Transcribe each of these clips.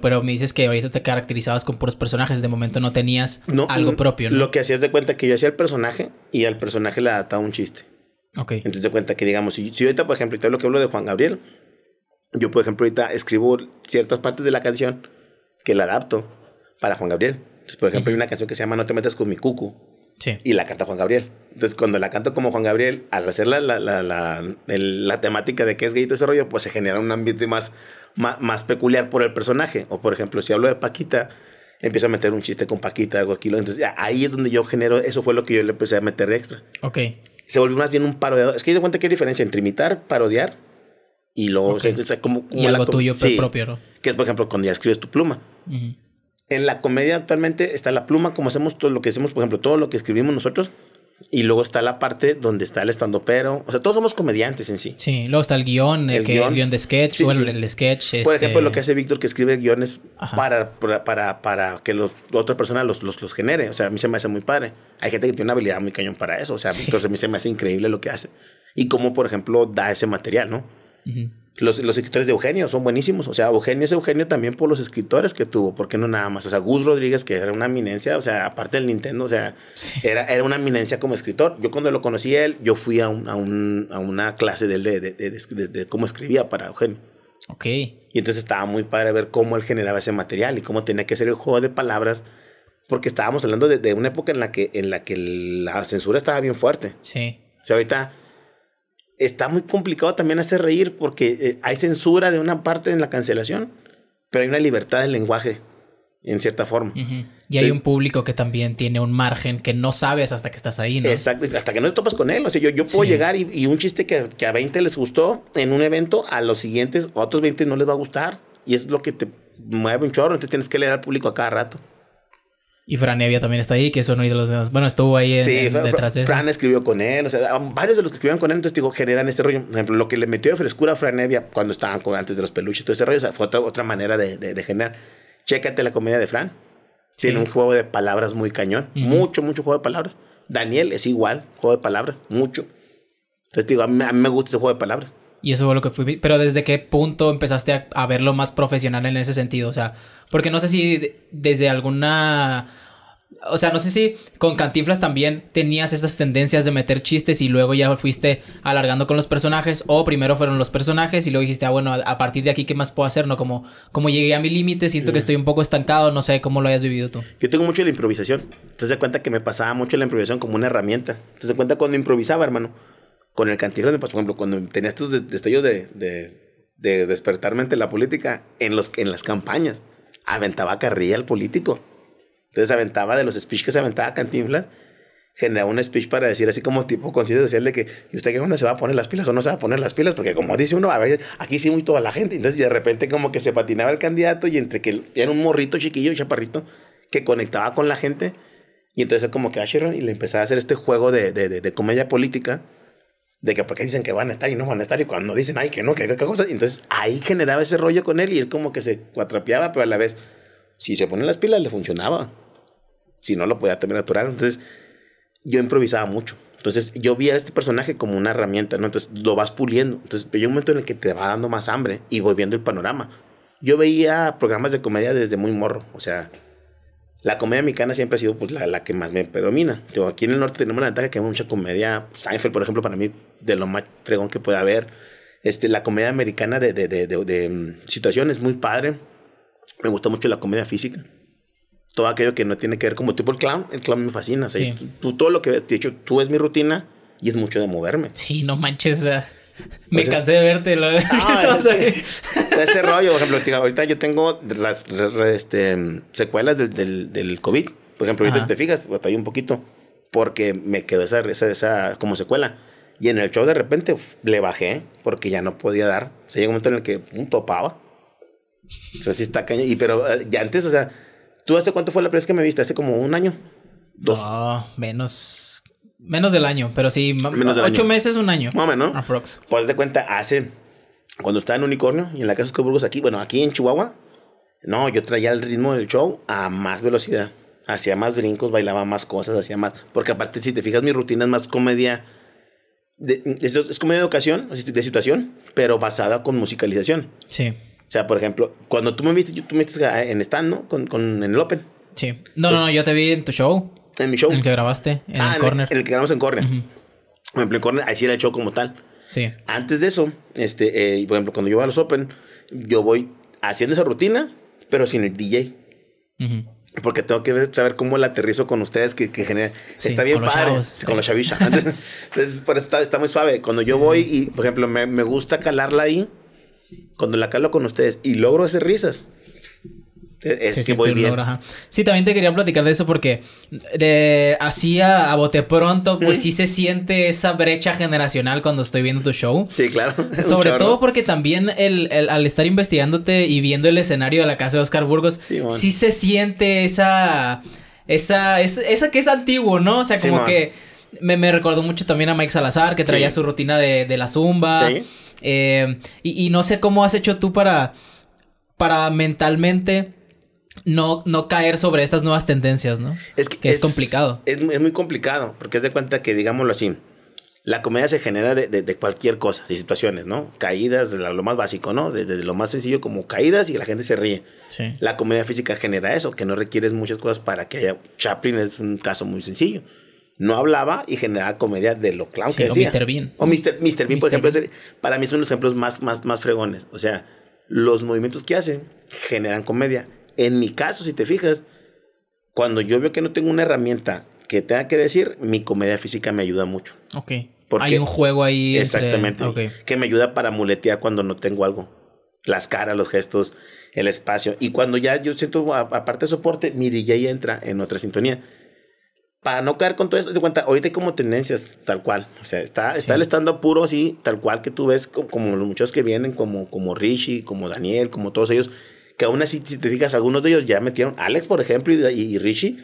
Pero me dices que ahorita te caracterizabas con puros personajes, de momento no tenías algo mm, propio. Lo que hacías de cuenta que yo hacía el personaje y al personaje le adaptaba un chiste. Entonces de cuenta que, digamos, si, ahorita, por ejemplo, todo lo que hablo de Juan Gabriel, yo, por ejemplo, ahorita escribo ciertas partes de la canción que la adapto para Juan Gabriel. Entonces, por ejemplo, hay una canción que se llama No te metas con mi cucu. Y la canta Juan Gabriel. Entonces, cuando la canto como Juan Gabriel, al hacer la, la, temática de que es gay y todo ese rollo, pues se genera un ambiente más, más peculiar por el personaje. O por ejemplo, si hablo de Paquita, empiezo a meter un chiste con Paquita, algo aquí. Entonces ahí es donde yo genero, eso fue lo que yo le empecé a meter extra. Ok. Se volvió más bien un parodiador. Es que te de cuenta que hay diferencia entre imitar, parodiar y luego, este, y algo tuyo propio, ¿no? Que es, por ejemplo, cuando ya escribes tu pluma. En la comedia actualmente está la pluma, como hacemos todo lo que hacemos, por ejemplo, todo lo que escribimos nosotros, y luego está la parte donde está el estando pero. O sea, todos somos comediantes en sí. Sí, luego está el guión, el, guión. de sketch, sí, bueno, el sketch. Por este ejemplo, lo que hace Víctor, que escribe guiones para, para, para, que los, otra persona los, los, los, genere. O sea, a mí se me hace muy padre. Hay gente que tiene una habilidad muy cañón para eso. O sea, Víctor a mí se me hace increíble lo que hace. Y cómo, por ejemplo, da ese material, ¿no? Uh los, los, escritores de Eugenio son buenísimos. O sea, Eugenio es Eugenio también por los escritores que tuvo, porque no nada más. O sea, Gus Rodríguez, que era una eminencia, o sea, aparte del Nintendo, o sea, era, era una eminencia como escritor. Yo cuando lo conocí a él, yo fui a, a, un, a una clase de él de, de, cómo escribía para Eugenio. Ok. Y entonces estaba muy padre ver cómo él generaba ese material y cómo tenía que ser el juego de palabras, porque estábamos hablando de, una época en la que, en la, que la censura estaba bien fuerte. Sí. O sea, ahorita está muy complicado también hacer reír porque eh, hay censura de una parte en la cancelación, pero hay una libertad del lenguaje en cierta forma. Y hay un público que también tiene un margen que no sabes hasta que estás ahí, ¿no? hasta que no te topas con él. O sea, yo, puedo llegar y, un chiste que, a 20 les gustó en un evento, a los siguientes, otros 20 no les va a gustar. Y es lo que te mueve un chorro, entonces tienes que leer al público a cada rato. Y Fran Evia también está ahí, que son uno de los demás. Bueno, estuvo ahí detrás de Fran escribió con él, varios de los que escribieron con él, entonces digo, generan este rollo. Por ejemplo, lo que le metió de frescura a Fran Evia cuando estaban con, antes de los peluches, todo ese rollo, fue otra, manera de, de, generar. Chécate la comedia de Fran. Tiene un juego de palabras muy cañón. Mucho, mucho juego de palabras. Daniel es igual, juego de palabras, mucho. Entonces digo, a mí me gusta ese juego de palabras. Y eso fue lo que fui. Pero ¿desde qué punto empezaste a, verlo más profesional en ese sentido? O sea, porque no sé si desde alguna. O sea, no sé si con Cantinflas también tenías esas tendencias de meter chistes y luego ya fuiste alargando con los personajes, o primero fueron los personajes y luego dijiste, ah, bueno, a, partir de aquí, ¿qué más puedo hacer? No, como, como llegué a mi límite, siento que estoy un poco estancado, no sé cómo lo hayas vivido tú. Yo tengo mucho la improvisación. Te das cuenta que me pasaba mucho la improvisación como una herramienta. Te das cuenta cuando improvisaba, hermano con el cantinflas pues, por ejemplo, cuando tenía estos destellos de, de, de, despertarme la política en, los, en las campañas, aventaba carrilla al político. Entonces aventaba de los speech que se aventaba Cantinflas, generaba un speech para decir así como tipo conciso, decirle de que, ¿y usted qué onda? ¿Se va a poner las pilas o no se va a poner las pilas? Porque como dice uno, a ver, aquí sí muy toda la gente. Entonces de repente como que se patinaba el candidato y entre que era un morrito chiquillo, chaparrito, que conectaba con la gente. Y entonces como que Asheron y le empezaba a hacer este juego de comedia política de que porque dicen que van a estar y no van a estar y cuando dicen, ay, que no, que qué cosas. Entonces ahí generaba ese rollo con él y él como que se cuatrapeaba, pero a la vez, si se ponen las pilas, le funcionaba. Si no, lo podía también aturar. Entonces yo improvisaba mucho. Entonces yo vi a este personaje como una herramienta, ¿no? Entonces lo vas puliendo. Entonces hay un momento en el que te va dando más hambre y voy viendo el panorama. Yo veía programas de comedia desde muy morro, o sea, la comedia americana siempre ha sido pues, la, la que más me predomina. Yo, aquí en el norte tenemos la ventaja que hay mucha comedia. Seinfeld, por ejemplo, para mí, de lo más fregón que pueda haber. Este, la comedia americana de, de, de, de mm, situaciones muy padre. Me gusta mucho la comedia física. Todo aquello que no tiene que ver como tipo el clown, el clown me fascina. sí. tú, todo lo que ves, de hecho, tú es mi rutina y es mucho de moverme. Sí, no manches. Me cansé de verte. Ah, este, ese rollo, por ejemplo, ahorita yo tengo las este, secuelas del, COVID. Por ejemplo, ahorita si te fijas, batallé un poquito porque me quedó esa, esa, como secuela. Y en el show de repente le bajé porque ya no podía dar. O sea, llegó un momento en el que un topaba. O sea, sí está cañón. Y pero eh, ya antes, o sea, ¿tú hace cuánto fue la primera vez que me viste? ¿Hace como un año? Dos. No, ah, menos Menos del año, pero sí, Menos ocho meses, un año. Más o menos. Aprox. Pues de cuenta, hace, cuando estaba en Unicornio y en la Casa de Burgos aquí, bueno, aquí en Chihuahua, no, yo traía el ritmo del show a más velocidad. Hacía más brincos, bailaba más cosas, hacía más. Porque aparte, si te fijas, mi rutina es más comedia. es, comedia de ocasión, de situación, pero basada con musicalización. Sí. O sea, por ejemplo, cuando tú me viste, tú me viste en stand, ¿no? Con, con en el Open. Sí. No, no, no, yo te vi en tu show. En mi show. El que grabaste en el ah, Corner. En el, que grabamos en Corner. en en Corner, ahí sí era el show como tal. Sí. Antes de eso, este, eh, por ejemplo, cuando yo voy a los Open, yo voy haciendo esa rutina, pero sin el DJ. Porque tengo que saber cómo la aterrizo con ustedes, que, que genera. está bien padre. con los Entonces, por está, está, muy suave. Cuando yo voy y, por ejemplo, me, me gusta calarla ahí, cuando la calo con ustedes y logro hacer risas, es que bien. sí, también te quería platicar de eso porque así a, bote pronto, pues sí se siente esa brecha generacional cuando estoy viendo tu show. Sí, claro. Sobre todo porque también al estar investigándote y viendo el escenario de la casa de Oscar Burgos, sí, se siente esa, esa, esa, que es antiguo, ¿no? O sea, como que me, me, recordó mucho también a Mike Salazar que traía su rutina de, la zumba. Sí. Eh, y, y no sé cómo has hecho tú para, para mentalmente no, caer sobre estas nuevas tendencias, ¿no? Es que, es, complicado. Es, muy complicado, porque es de cuenta que, digámoslo así, la comedia se genera de, cualquier cosa, de situaciones, ¿no? Caídas, de lo más básico, ¿no? Desde lo más sencillo como caídas y la gente se ríe. Sí. La comedia física genera eso, que no requieres muchas cosas para que haya... Chaplin es un caso muy sencillo. No hablaba y generaba comedia de lo clown que o Mr. Bean. O Mr. Bean, por ejemplo, para mí son los ejemplos más, más, más fregones. O sea, los movimientos que hacen generan comedia en mi caso, si te fijas, cuando yo veo que no tengo una herramienta que tenga que decir, mi comedia física me ayuda mucho. Ok. Hay un juego ahí. Exactamente. Que me ayuda para muletear cuando no tengo algo. Las caras, los gestos, el espacio. Y cuando ya yo siento, aparte de soporte, mi DJ entra en otra sintonía. Para no caer con todo esto, se cuenta, ahorita hay como tendencias, tal cual. O sea, está, está el estando puro, así, tal cual que tú ves, como, los muchachos que vienen, como, como Richie, como Daniel, como todos ellos que aún así, si te fijas, algunos de ellos ya metieron, Alex, por ejemplo, y, Richie,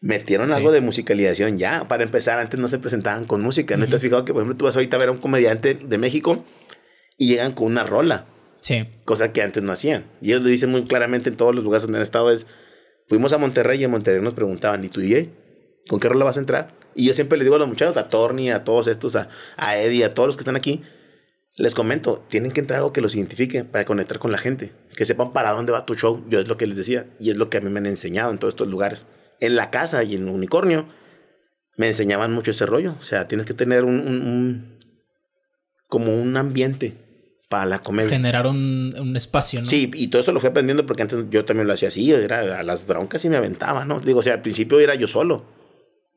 metieron algo de musicalización ya. Para empezar, antes no se presentaban con música. ¿No te has fijado que, por ejemplo, tú vas ahorita a ver a un comediante de México y llegan con una rola? Sí. Cosa que antes no hacían. Y ellos lo dicen muy claramente en todos los lugares donde han estado es, fuimos a Monterrey y en Monterrey nos preguntaban, ¿y tu DJ? ¿Con qué rola vas a entrar? Y yo siempre les digo a los muchachos, a Torni, a todos estos, a, a Eddie, a todos los que están aquí, les comento, tienen que entrar algo que los identifique para conectar con la gente, que sepan para dónde va tu show. Yo es lo que les decía y es lo que a mí me han enseñado en todos estos lugares. En la casa y en unicornio me enseñaban mucho ese rollo. O sea, tienes que tener un, como un ambiente para la comedia. Generar un, un, espacio, ¿no? Sí, y todo eso lo fui aprendiendo porque antes yo también lo hacía así, era a las broncas y me aventaba, ¿no? Digo, o sea, al principio era yo solo.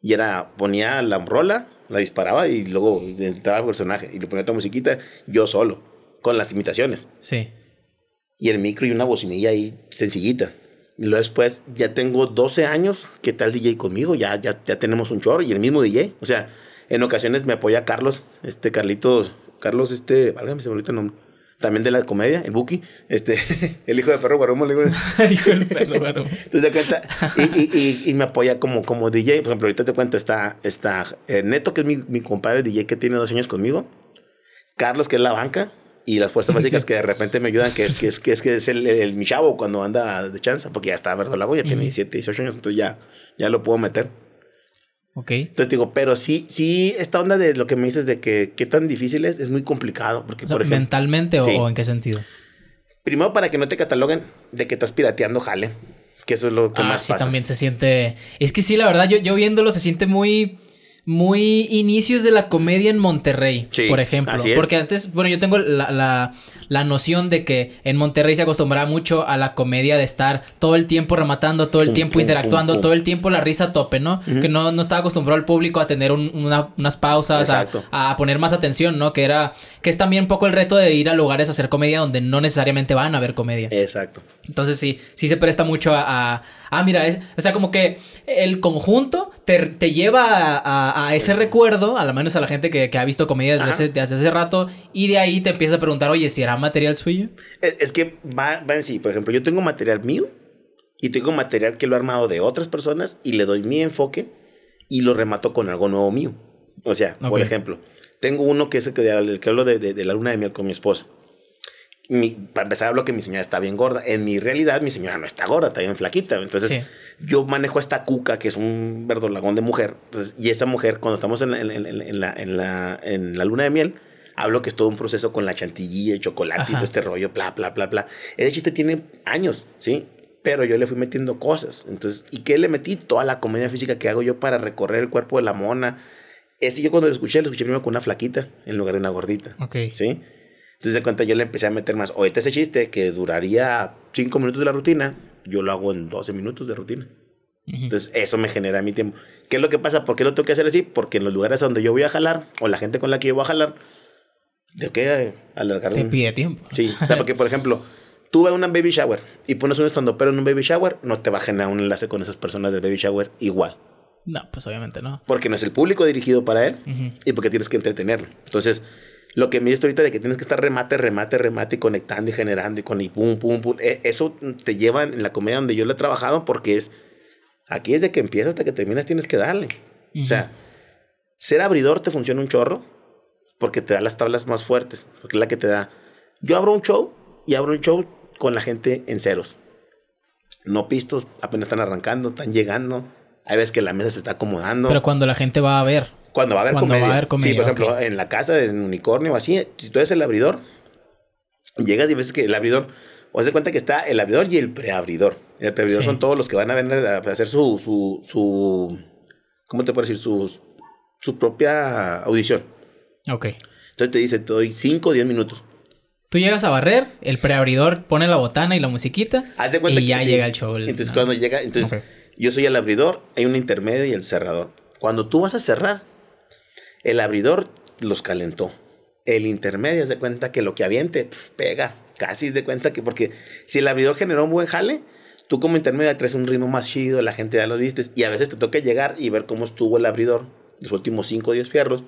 Y era, ponía la rola, la disparaba y luego entraba el personaje y le ponía otra musiquita yo solo, con las imitaciones. Sí. Y el micro y una bocinilla ahí sencillita. Y luego después, ya tengo 12 años ¿qué tal DJ conmigo, ya, ya, ya tenemos un chorro y el mismo DJ. O sea, en ocasiones me apoya Carlos, este Carlito, Carlos, este, válgame, se me el nombre también de la comedia, el Buki, este, el hijo de perro Guaromo, el hijo del perro Guaromo. Entonces, y, y, y, y, me apoya como, como DJ, por ejemplo, ahorita te cuento, está, está eh, Neto, que es mi, mi compadre DJ que tiene dos años conmigo, Carlos, que es la banca, y las fuerzas básicas que de repente me ayudan, que es que es, que es, que es el, mi chavo cuando anda de chanza, porque ya está hago, ya tiene 17, 18 años, entonces ya, ya lo puedo meter. Ok. Entonces digo, pero sí, sí, esta onda de lo que me dices de que qué tan difícil es, es muy complicado. Porque, ¿Mentalmente o, en qué sentido? Primero, para que no te cataloguen de que estás pirateando, jale. Que eso es lo que ah, sí, también se siente. Es que sí, la verdad, yo, yo viéndolo se siente muy muy inicios de la comedia en Monterrey, por ejemplo. Porque antes, bueno, yo tengo la, la, noción de que en Monterrey se acostumbraba mucho a la comedia de estar todo el tiempo rematando, todo el tiempo interactuando, todo el tiempo la risa a tope, ¿no? Que no, no, estaba acostumbrado el público a tener unas pausas, a, poner más atención, ¿no? Que era, que es también un poco el reto de ir a lugares a hacer comedia donde no necesariamente van a ver comedia. Exacto. Entonces sí, sí se presta mucho a ah, mira, es, o sea, como que el conjunto te, lleva a, ese recuerdo, recuerdo, al menos a la gente que, ha visto comedias desde hace, rato, y de ahí te empieza a preguntar, oye, si era material suyo. Es, que va, sí, por ejemplo, yo tengo material mío y tengo material que lo he armado de otras personas y le doy mi enfoque y lo remato con algo nuevo mío. O sea, por ejemplo, tengo uno que es el que, hablo de, de la luna de miel con mi esposa mi, para empezar hablo que mi señora está bien gorda. En mi realidad, mi señora no está gorda, está bien flaquita. Entonces, yo manejo esta cuca, que es un verdolagón de mujer. Entonces, y esa mujer, cuando estamos en la, en, en la, en la luna de miel, hablo que es todo un proceso con la chantillilla el chocolate todo este rollo, bla, bla, bla, bla. Ese chiste tiene años, ¿sí? Pero yo le fui metiendo cosas. Entonces, ¿y qué le metí? Toda la comedia física que hago yo para recorrer el cuerpo de la mona. Ese yo cuando lo escuché, lo escuché primero con una flaquita en lugar de una gordita. Ok. ¿Sí? Entonces, de cuenta, yo le empecé a meter más. es ese chiste que duraría cinco minutos de la rutina, yo lo hago en 12 minutos de rutina. Entonces, eso me genera mi tiempo. ¿Qué es lo que pasa? ¿Por qué lo tengo que hacer así? Porque en los lugares donde yo voy a jalar, o la gente con la que yo voy a jalar, tengo que alargar. Te pide tiempo. Sí, porque, por ejemplo, tú vas a un baby shower y pones un estando pero en un baby shower, no te va a generar un enlace con esas personas de baby shower igual. No, pues obviamente no. Porque no es el público dirigido para él y porque tienes que entretenerlo. Entonces, lo que me dices ahorita de que tienes que estar remate, remate, remate conectando y generando y con y pum, pum, pum. Eh, eso te lleva en la comedia donde yo lo he trabajado porque es aquí es de que empiezas hasta que terminas tienes que darle. O sea, ser abridor te funciona un chorro porque te da las tablas más fuertes, porque es la que te da. Yo abro un show y abro un show con la gente en ceros. No pistos, apenas están arrancando, están llegando. Hay veces que la mesa se está acomodando. Pero cuando la gente va a ver. Cuando va a haber Cuando Va a haber Sí, por ejemplo, en la casa en unicornio o así, si tú eres el abridor, llegas y ves que el abridor, o das cuenta que está el abridor y el preabridor. El preabridor son todos los que van a venir a hacer su, su, su ¿cómo te puedo decir? Su, su propia audición. Ok. Entonces te dice, te doy 5 o 10 minutos. Tú llegas a barrer, el preabridor pone la botana y la musiquita. cuenta y ya llega el show. entonces, cuando llega, entonces yo soy el abridor, hay un intermedio y el cerrador. Cuando tú vas a cerrar, el abridor los calentó. El intermedio es de cuenta que lo que aviente pega. Casi es de cuenta que, porque si el abridor generó un buen jale, tú como intermedio traes un ritmo más chido, la gente ya lo viste, y a veces te toca llegar y ver cómo estuvo el abridor, los últimos 5 o 10 fierros,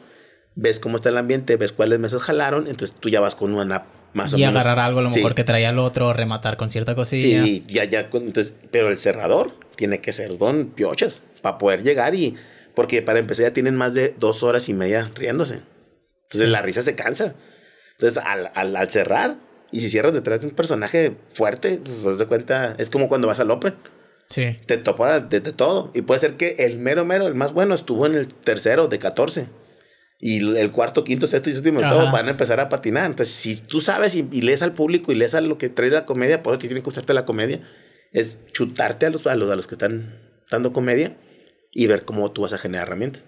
ves cómo está el ambiente, ves cuáles mesas jalaron, entonces tú ya vas con una más o menos. Y agarrar algo a lo mejor que traía el otro, rematar con cierta cosilla. Sí, ya, ya, entonces, pero el cerrador tiene que ser don piochas para poder llegar y porque para empezar ya tienen más de dos horas y media riéndose. Entonces la risa se cansa. Entonces al, al, cerrar, y si cierras detrás de un personaje fuerte, pues das cuenta, es como cuando vas al Open. Sí. Te topa de, todo. Y puede ser que el mero mero, el más bueno, estuvo en el tercero de 14. Y el cuarto, quinto, sexto y séptimo, todo van a empezar a patinar. Entonces, si tú sabes y, lees al público y lees a lo que trae la comedia, pues eso tiene que gustarte la comedia, es chutarte a los, a los, a los que están dando comedia y ver cómo tú vas a generar herramientas.